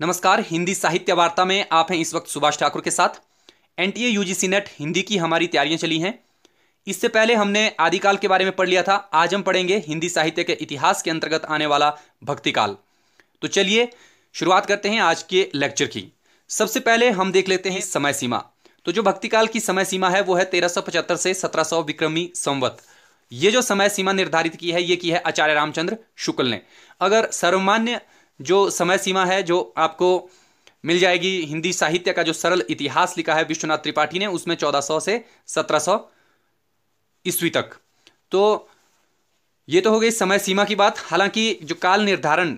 नमस्कार हिंदी साहित्य वार्ता में आप हैं इस वक्त सुभाष ठाकुर के साथ N T UGC NET Hindi की हमारी तैयारियां चली हैं इससे पहले हमने आदिकाल के बारे में पढ़ लिया था आज हम पढ़ेंगे हिंदी साहित्य के इतिहास के अंतर्गत आने वाला भक्तिकाल तो चलिए शुरुआत करते हैं आज के लेक्चर की सबसे पहले हम देख लेते हैं समय सीमा तो जो भक्तिकाल की समय सीमा है वो है तेरह से सत्रह विक्रमी संवत ये जो समय सीमा निर्धारित की है ये की है आचार्य रामचंद्र शुक्ल ने अगर सर्वमान्य जो समय सीमा है जो आपको मिल जाएगी हिंदी साहित्य का जो सरल इतिहास लिखा है विश्वनाथ त्रिपाठी ने उसमें 1400 से 1700 ईस्वी तक तो ये तो हो गई समय सीमा की बात हालांकि जो काल निर्धारण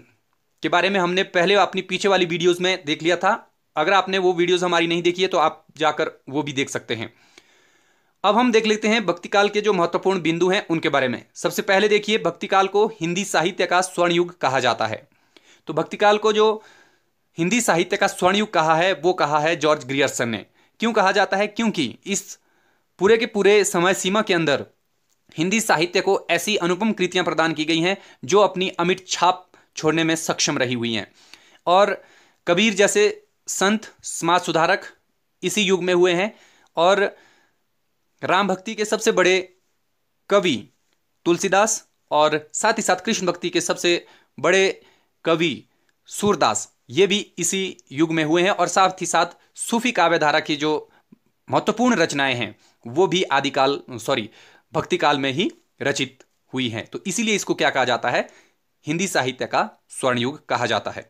के बारे में हमने पहले अपनी पीछे वाली वीडियोस में देख लिया था अगर आपने वो वीडियोस हमारी नहीं देखी है तो आप जाकर वो भी देख सकते हैं अब हम देख लेते हैं भक्ति काल के जो महत्वपूर्ण बिंदु हैं उनके बारे में सबसे पहले देखिए भक्ति काल को हिंदी साहित्य का स्वर्णयुग कहा जाता है तो भक्तिकाल को जो हिंदी साहित्य का स्वर्णयुग कहा है वो कहा है जॉर्ज ग्रियर्सन ने क्यों कहा जाता है क्योंकि इस पूरे के पूरे समय सीमा के अंदर हिंदी साहित्य को ऐसी अनुपम कृतियां प्रदान की गई हैं जो अपनी अमिट छाप छोड़ने में सक्षम रही हुई हैं और कबीर जैसे संत समाज सुधारक इसी युग में हुए हैं और राम भक्ति के सबसे बड़े कवि तुलसीदास और साथ ही साथ कृष्ण भक्ति के सबसे बड़े कवि सूरदास ये भी इसी युग में हुए हैं और साथ ही साथ सूफी काव्य धारा की जो महत्वपूर्ण रचनाएं हैं वो भी आदिकाल सॉरी भक्ति काल में ही रचित हुई हैं तो इसीलिए इसको क्या कहा जाता है हिंदी साहित्य का स्वर्णयुग कहा जाता है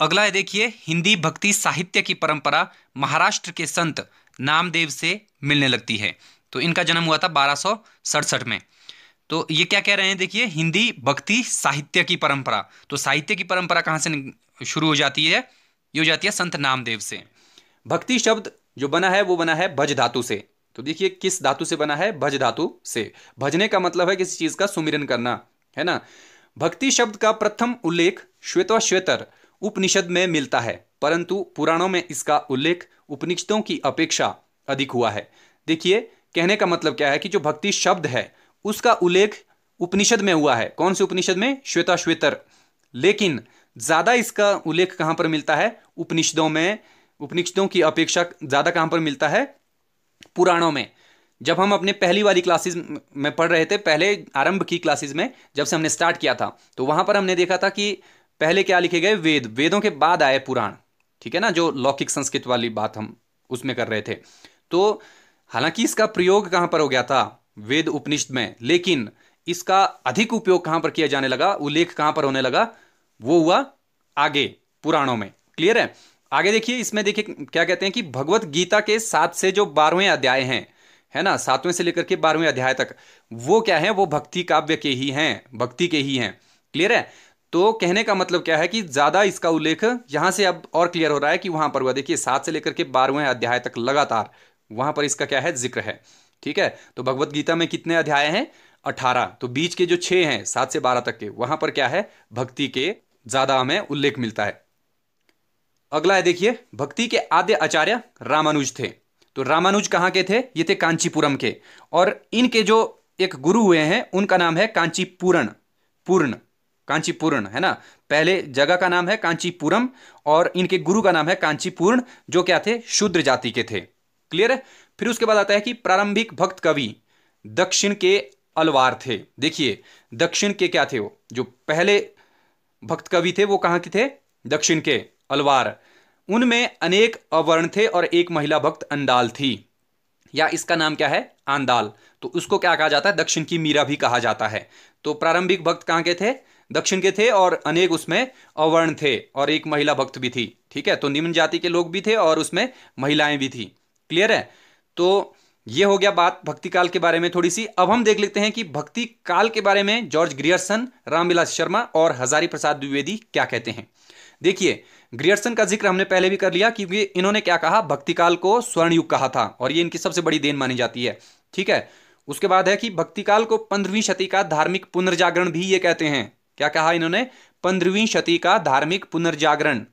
अगला है देखिए हिंदी भक्ति साहित्य की परंपरा महाराष्ट्र के संत नामदेव से मिलने लगती है तो इनका जन्म हुआ था बारह में तो ये क्या कह रहे हैं देखिए हिंदी भक्ति साहित्य की परंपरा तो साहित्य की परंपरा कहाँ से शुरू हो जाती है ये हो जाती है संत नामदेव से भक्ति शब्द जो बना है वो बना है भज धातु से तो देखिए किस धातु से बना है भज धातु से भजने का मतलब है किसी चीज का सुमिरन करना है ना भक्ति शब्द का प्रथम उल्लेख श्वेता श्वेतर उपनिषद में मिलता है परंतु पुराणों में इसका उल्लेख उपनिषदों की अपेक्षा अधिक हुआ है देखिए कहने का मतलब क्या है कि जो भक्ति शब्द है उसका उल्लेख उपनिषद में हुआ है कौन से उपनिषद में श्वेता श्वेतर लेकिन ज़्यादा इसका उल्लेख कहां पर मिलता है उपनिषदों में उपनिषदों की अपेक्षा ज़्यादा कहां पर मिलता है पुराणों में जब हम अपने पहली वाली क्लासेस में पढ़ रहे थे पहले आरंभ की क्लासेस में जब से हमने स्टार्ट किया था तो वहां पर हमने देखा था कि पहले क्या लिखे गए वेद वेदों के बाद आए पुराण ठीक है ना जो लौकिक संस्कृत वाली बात हम उसमें कर रहे थे तो हालांकि इसका प्रयोग कहां पर हो गया था वेद उपनिषद में लेकिन इसका अधिक उपयोग कहां पर किया जाने लगा उल्लेख कहां पर होने लगा वो हुआ आगे पुराणों में क्लियर है आगे देखिए इसमें देखिए क्या कहते हैं कि भगवत गीता के सात से जो बारहवें अध्याय हैं है ना सातवें से लेकर के बारहवें अध्याय तक वो क्या है वो भक्ति काव्य के ही हैं भक्ति के ही हैं क्लियर है तो कहने का मतलब क्या है कि ज़्यादा इसका उल्लेख यहां से अब और क्लियर हो रहा है कि वहां पर हुआ देखिए सात से लेकर के बारहवें अध्याय तक लगातार वहां पर इसका क्या है जिक्र है ठीक है तो भगवत गीता में कितने अध्याय हैं अठारह तो बीच के जो छे हैं सात से बारह तक के वहां पर क्या है भक्ति के ज़्यादा हमें उल्लेख मिलता है अगला है देखिए भक्ति के आद्य आचार्य रामानुज थे तो रामानुज कहाँ के थे ये थे कांचीपुरम के और इनके जो एक गुरु हुए हैं उनका नाम है कांचीपूरण पूर्ण कांचीपूर्ण है ना पहले जगह का नाम है कांचीपुरम और इनके गुरु का नाम है कांचीपूर्ण जो क्या थे शूद्र जाति के थे क्लियर है फिर उसके बाद आता है कि प्रारंभिक भक्त कवि दक्षिण के अलवार थे देखिए दक्षिण के क्या थे वो जो पहले भक्त कवि थे वो कहाँ के थे दक्षिण के अलवार उनमें अनेक अवर्ण थे और एक महिला भक्त अंडाल थी या इसका नाम क्या है आंदाल तो उसको क्या कहा जाता है दक्षिण की मीरा भी कहा जाता है तो प्रारंभिक भक्त कहाँ के थे दक्षिण के थे और अनेक उसमें अवर्ण थे और एक महिला भक्त भी थी ठीक है तो निम्न जाति के लोग भी थे और उसमें महिलाएं भी थी क्लियर है तो ये हो गया बात भक्ति काल के बारे में थोड़ी सी अब हम देख लेते हैं कि भक्ति काल के बारे में जॉर्ज ग्रियर्सन रामविलास शर्मा और हजारी प्रसाद द्विवेदी क्या कहते हैं देखिए ग्रियर्सन का जिक्र हमने पहले भी कर लिया क्योंकि इन्होंने क्या कहा भक्ति काल को स्वर्ण युग कहा था और ये इनकी सबसे बड़ी देन मानी जाती है ठीक है उसके बाद है कि भक्ति काल को पंद्रहवीं शती का धार्मिक पुनर्जागरण भी ये कहते हैं क्या कहा इन्होंने पंद्रहवीं शती का धार्मिक पुनर्जागरण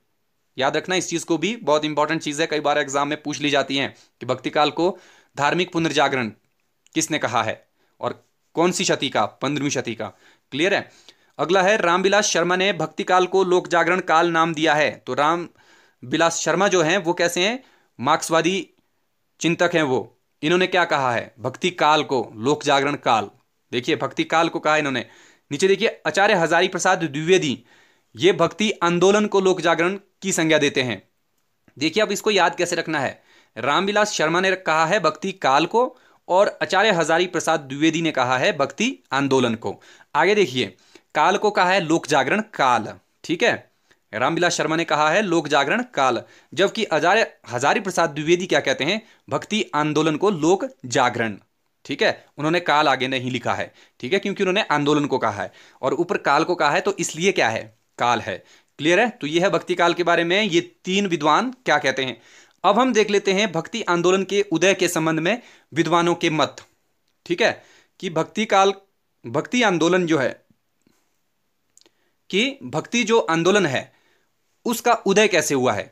याद रखना इस चीज़ को भी बहुत इंपॉर्टेंट चीज़ है कई बार एग्जाम में पूछ ली जाती है कि भक्ति काल को धार्मिक पुनर्जागरण किसने कहा है और कौन सी शती का पंद्रहवीं शती का क्लियर है अगला है रामविलास शर्मा ने भक्ति काल को लोक जागरण काल नाम दिया है तो राम बिलास शर्मा जो हैं वो कैसे हैं मार्क्सवादी चिंतक हैं वो इन्होंने क्या कहा है भक्ति काल को लोक जागरण काल देखिए भक्ति काल को कहा इन्होंने नीचे देखिए आचार्य हजारी प्रसाद द्विवेदी ये भक्ति आंदोलन को लोक जागरण की संज्ञा देते हैं देखिए अब इसको याद कैसे रखना है रामविलास शर्मा ने कहा है भक्ति काल को और आचार्य हजारी प्रसाद द्विवेदी ने कहा है भक्ति आंदोलन को आगे देखिए काल को कहा है लोक जागरण काल ठीक है रामविलास शर्मा ने कहा है लोक जागरण काल जबकि आचार्य हजारी प्रसाद द्विवेदी क्या कहते हैं भक्ति आंदोलन को लोक जागरण ठीक है उन्होंने काल आगे नहीं लिखा है ठीक है क्योंकि उन्होंने आंदोलन को कहा है और ऊपर काल को कहा है तो इसलिए क्या है काल है क्लियर है तो यह है भक्ति काल के बारे में ये तीन विद्वान क्या कहते हैं अब हम देख लेते हैं भक्ति आंदोलन के उदय के संबंध में विद्वानों के मत ठीक है कि भक्ति काल भक्ति आंदोलन जो है कि भक्ति जो आंदोलन है उसका उदय कैसे हुआ है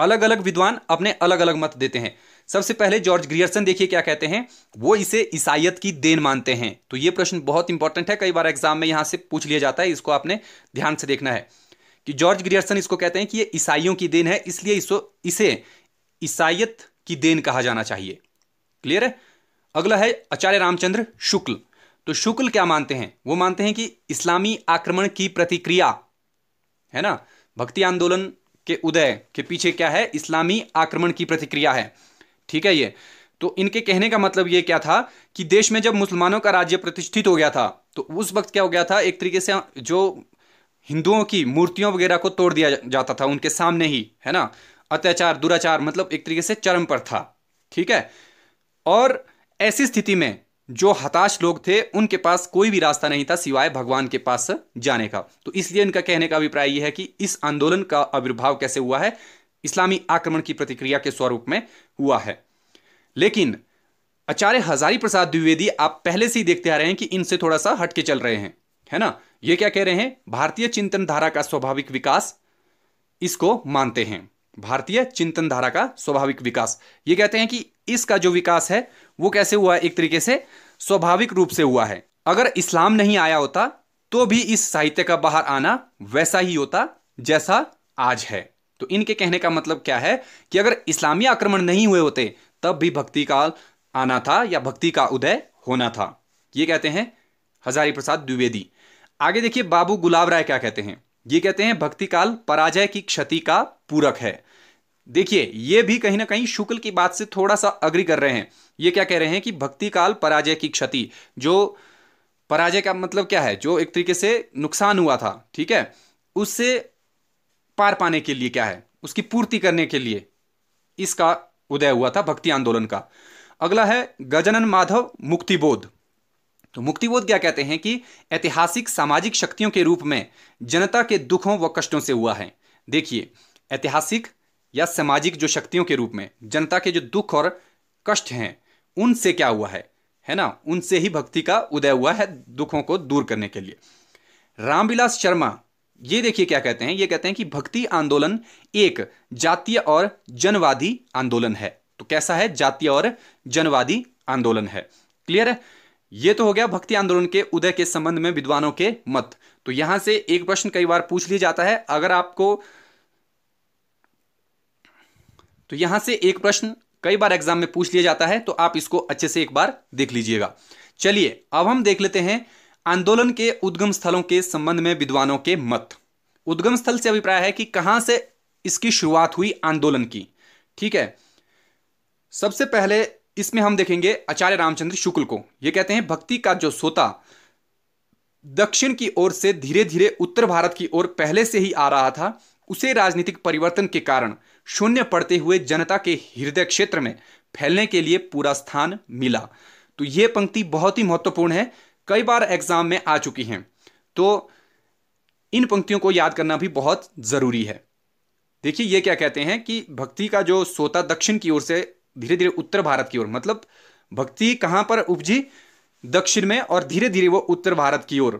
अलग अलग विद्वान अपने अलग अलग मत देते हैं सबसे पहले जॉर्ज ग्रियर्सन देखिए क्या कहते हैं वो इसे ईसाइत की देन मानते हैं तो ये प्रश्न बहुत इंपॉर्टेंट है कई बार एग्जाम में यहां से पूछ लिया जाता है इसको आपने ध्यान से देखना है कि जॉर्ज ग्रियर्सन इसको कहते हैं कि ये ईसाइयों की देन है इसलिए इसको इसे ईसाइत की देन कहा जाना चाहिए क्लियर है अगला है आचार्य रामचंद्र शुक्ल तो शुक्ल क्या मानते हैं वो मानते हैं कि इस्लामी आक्रमण की प्रतिक्रिया है ना भक्ति आंदोलन के उदय के पीछे क्या है इस्लामी आक्रमण की प्रतिक्रिया है ठीक है ये तो इनके कहने का मतलब ये क्या था कि देश में जब मुसलमानों का राज्य प्रतिष्ठित हो गया था तो उस वक्त क्या हो गया था एक तरीके से जो हिंदुओं की मूर्तियों वगैरह को तोड़ दिया जाता था उनके सामने ही है ना अत्याचार दुराचार मतलब एक तरीके से चरम पर था ठीक है और ऐसी स्थिति में जो हताश लोग थे उनके पास कोई भी रास्ता नहीं था सिवाय भगवान के पास जाने का तो इसलिए इनका कहने का अभिप्राय यह है कि इस आंदोलन का आविर्भाव कैसे हुआ है इस्लामी आक्रमण की प्रतिक्रिया के स्वरूप में हुआ है लेकिन आचार्य हजारी प्रसाद द्विवेदी आप पहले से ही देखते आ रहे हैं कि इनसे थोड़ा सा हटके चल रहे हैं है ना ये क्या कह रहे हैं भारतीय चिंतन धारा का स्वाभाविक विकास इसको मानते हैं भारतीय चिंतन धारा का स्वाभाविक विकास ये कहते हैं कि इसका जो विकास है वो कैसे हुआ है एक तरीके से स्वाभाविक रूप से हुआ है अगर इस्लाम नहीं आया होता तो भी इस साहित्य का बाहर आना वैसा ही होता जैसा आज है तो इनके कहने का मतलब क्या है कि अगर इस्लामी आक्रमण नहीं हुए होते तब भी भक्ति का आना था या भक्ति का उदय होना था ये कहते हैं हजारी प्रसाद द्विवेदी आगे देखिए बाबू गुलाब राय क्या कहते हैं ये कहते हैं भक्ति काल पराजय की क्षति का पूरक है देखिए ये भी कहीं ना कहीं शुक्ल की बात से थोड़ा सा अग्री कर रहे हैं ये क्या कह रहे हैं कि भक्ति काल पराजय की क्षति जो पराजय का मतलब क्या है जो एक तरीके से नुकसान हुआ था ठीक है उससे पार पाने के लिए क्या है उसकी पूर्ति करने के लिए इसका उदय हुआ था भक्ति आंदोलन का अगला है गजनन माधव मुक्तिबोध तो मुक्तिबोध क्या कहते हैं कि ऐतिहासिक सामाजिक शक्तियों के रूप में जनता के दुखों व कष्टों से हुआ है देखिए ऐतिहासिक या सामाजिक जो शक्तियों के रूप में जनता के जो दुख और कष्ट हैं उनसे क्या हुआ है है ना उनसे ही भक्ति का उदय हुआ है दुखों को दूर करने के लिए रामविलास शर्मा ये देखिए क्या कहते हैं ये कहते हैं कि भक्ति आंदोलन एक जातीय और जनवादी आंदोलन है तो कैसा है जातीय और जनवादी आंदोलन है क्लियर है ये तो हो गया भक्ति आंदोलन के उदय के संबंध में विद्वानों के मत तो यहां से एक प्रश्न कई बार पूछ लिया जाता है अगर आपको तो यहां से एक प्रश्न कई बार एग्जाम में पूछ लिया जाता है तो आप इसको अच्छे से एक बार देख लीजिएगा चलिए अब हम देख लेते हैं आंदोलन के उद्गम स्थलों के संबंध में विद्वानों के मत उद्गम स्थल से अभिप्राय है कि कहां से इसकी शुरुआत हुई आंदोलन की ठीक है सबसे पहले इसमें हम देखेंगे आचार्य रामचंद्र शुक्ल को ये कहते हैं भक्ति का जो सोता दक्षिण की ओर से धीरे धीरे उत्तर भारत की ओर पहले से ही आ रहा था उसे राजनीतिक परिवर्तन के कारण शून्य पड़ते हुए जनता के हृदय क्षेत्र में फैलने के लिए पूरा स्थान मिला तो ये पंक्ति बहुत ही महत्वपूर्ण है कई बार एग्जाम में आ चुकी हैं तो इन पंक्तियों को याद करना भी बहुत ज़रूरी है देखिए ये क्या कहते हैं कि भक्ति का जो सोता दक्षिण की ओर से धीरे धीरे उत्तर भारत की ओर मतलब भक्ति कहां पर उपजी दक्षिण में और धीरे धीरे वो उत्तर भारत की ओर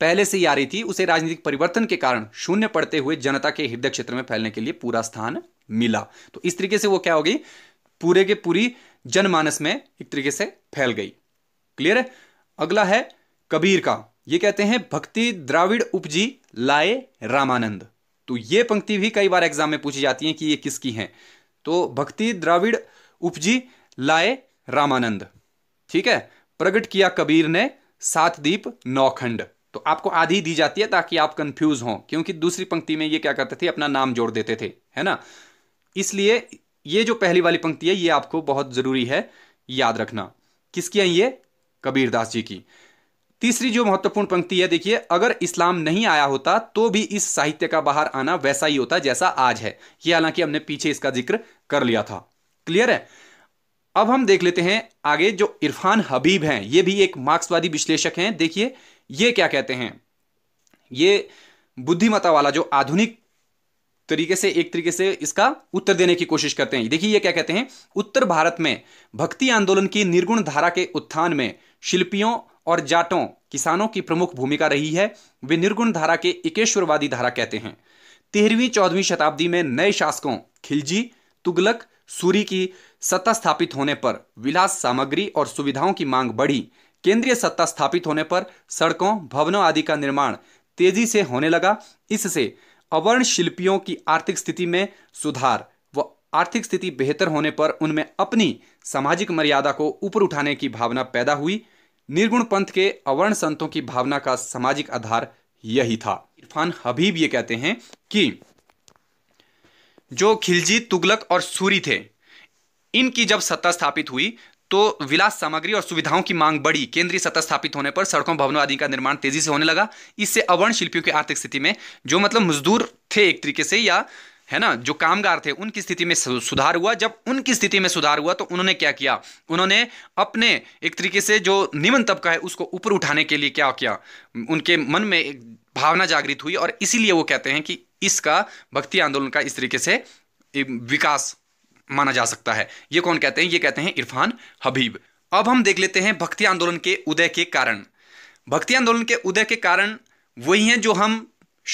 पहले से ही आ रही थी उसे राजनीतिक परिवर्तन के कारण शून्य पड़ते हुए जनता के हृदय क्षेत्र में फैलने के लिए पूरा स्थान मिला तो इस तरीके से वो क्या हो गई पूरे के पूरी जनमानस में एक तरीके से फैल गई क्लियर है अगला है कबीर का ये कहते हैं भक्ति द्राविड उपजी लाए रामानंद तो ये पंक्ति भी कई बार एग्जाम में पूछी जाती है कि ये किसकी है तो भक्ति द्राविड़ उपजी लाए रामानंद ठीक है प्रकट किया कबीर ने सात दीप नौ खंड तो आपको आधी दी जाती है ताकि आप कंफ्यूज हो क्योंकि दूसरी पंक्ति में ये क्या करते थे अपना नाम जोड़ देते थे है ना इसलिए ये जो पहली वाली पंक्ति है ये आपको बहुत ज़रूरी है याद रखना किसकी है ये कबीरदास जी की तीसरी जो महत्वपूर्ण पंक्ति है देखिए अगर इस्लाम नहीं आया होता तो भी इस साहित्य का बाहर आना वैसा ही होता जैसा आज है ये हालांकि हमने पीछे इसका जिक्र कर लिया था क्लियर है अब हम देख लेते हैं आगे जो इरफान हबीब हैं ये भी एक मार्क्सवादी विश्लेषक हैं देखिए ये क्या कहते हैं ये बुद्धिमता वाला जो आधुनिक तरीके से एक तरीके से इसका उत्तर देने की कोशिश करते हैं देखिए ये क्या कहते हैं उत्तर भारत में भक्ति आंदोलन की निर्गुण धारा के उत्थान में शिल्पियों और जाटों किसानों की प्रमुख भूमिका रही है वे निर्गुण धारा के एकेश्वरवादी धारा कहते हैं तेरहवीं चौदहवीं शताब्दी में नए शासकों खिलजी तुगलक सूरी की सत्ता स्थापित होने पर विलास सामग्री और सुविधाओं की मांग बढ़ी केंद्रीय सत्ता स्थापित होने पर सड़कों भवनों आदि का निर्माण तेजी से होने लगा इससे अवर्ण शिल्पियों की आर्थिक स्थिति में सुधार व आर्थिक स्थिति बेहतर होने पर उनमें अपनी सामाजिक मर्यादा को ऊपर उठाने की भावना पैदा हुई निर्गुण पंथ के अवर्ण संतों की भावना का सामाजिक आधार यही था इरफान हबीब ये कहते हैं कि जो खिलजी तुगलक और सूरी थे इनकी जब सत्ता स्थापित हुई तो विलास सामग्री और सुविधाओं की मांग बढ़ी केंद्रीय सत्ता स्थापित होने पर सड़कों भवनों आदि का निर्माण तेजी से होने लगा इससे अवर्ण शिल्पियों की आर्थिक स्थिति में जो मतलब मजदूर थे एक तरीके से या है ना जो कामगार थे उनकी स्थिति में सुधार हुआ जब उनकी स्थिति में सुधार हुआ तो उन्होंने क्या किया उन्होंने अपने एक तरीके से जो निम्न तबका है उसको ऊपर उठाने के लिए क्या किया उनके मन में एक भावना जागृत हुई और इसीलिए वो कहते हैं कि इसका भक्ति आंदोलन का इस तरीके से विकास माना जा सकता है ये कौन कहते हैं ये कहते हैं इरफान हबीब अब हम देख लेते हैं भक्ति आंदोलन के उदय के कारण भक्ति आंदोलन के उदय के कारण वही हैं जो हम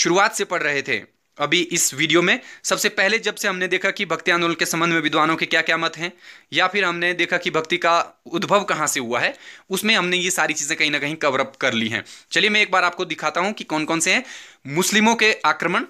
शुरुआत से पढ़ रहे थे अभी इस वीडियो में सबसे पहले जब से हमने देखा कि भक्ति आंदोलन के संबंध में विद्वानों के क्या क्या मत हैं या फिर हमने देखा कि भक्ति का उद्भव कहाँ से हुआ है उसमें हमने ये सारी चीज़ें कहीं ना कहीं कवर अप कर ली हैं चलिए मैं एक बार आपको दिखाता हूँ कि कौन कौन से हैं मुस्लिमों के आक्रमण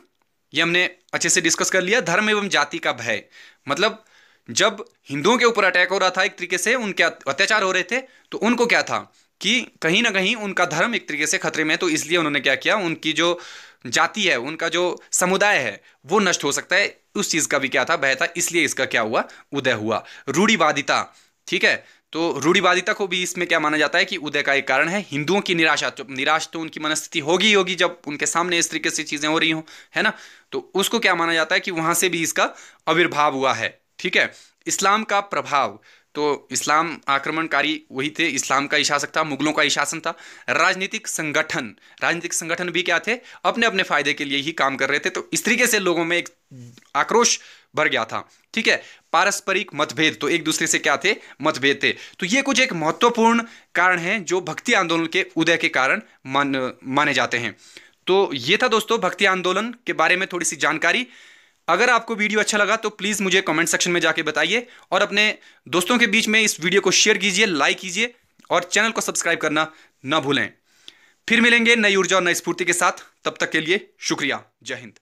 ये हमने अच्छे से डिस्कस कर लिया धर्म एवं जाति का भय मतलब जब हिंदुओं के ऊपर अटैक हो रहा था एक तरीके से उनके अत्याचार हो रहे थे तो उनको क्या था कि कहीं ना कहीं उनका धर्म एक तरीके से खतरे में है तो इसलिए उन्होंने क्या किया उनकी जो जाति है उनका जो समुदाय है वो नष्ट हो सकता है उस चीज़ का भी क्या था भय था इसलिए इसका क्या हुआ उदय हुआ रूढ़िवादिता ठीक है तो रूढ़िवादिता को भी इसमें क्या माना जाता है कि उदय का एक कारण है हिंदुओं की निराशा तो निराश तो उनकी मनस्थिति होगी ही होगी जब उनके सामने इस तरीके से चीज़ें हो रही हों है ना तो उसको क्या माना जाता है कि वहां से भी इसका आविर्भाव हुआ है ठीक है इस्लाम का प्रभाव तो इस्लाम आक्रमणकारी वही थे इस्लाम का ही शासक था मुगलों का ही शासन था राजनीतिक संगठन राजनीतिक संगठन भी क्या थे अपने अपने फायदे के लिए ही काम कर रहे थे तो इस तरीके से लोगों में एक आक्रोश भर गया था ठीक है पारस्परिक मतभेद तो एक दूसरे से क्या थे मतभेद थे तो ये कुछ एक महत्वपूर्ण कारण है जो भक्ति आंदोलन के उदय के कारण मान माने जाते हैं तो ये था दोस्तों भक्ति आंदोलन के बारे में थोड़ी सी जानकारी अगर आपको वीडियो अच्छा लगा तो प्लीज़ मुझे कमेंट सेक्शन में जाके बताइए और अपने दोस्तों के बीच में इस वीडियो को शेयर कीजिए लाइक कीजिए और चैनल को सब्सक्राइब करना ना भूलें फिर मिलेंगे नई ऊर्जा और नई स्फूर्ति के साथ तब तक के लिए शुक्रिया जय हिंद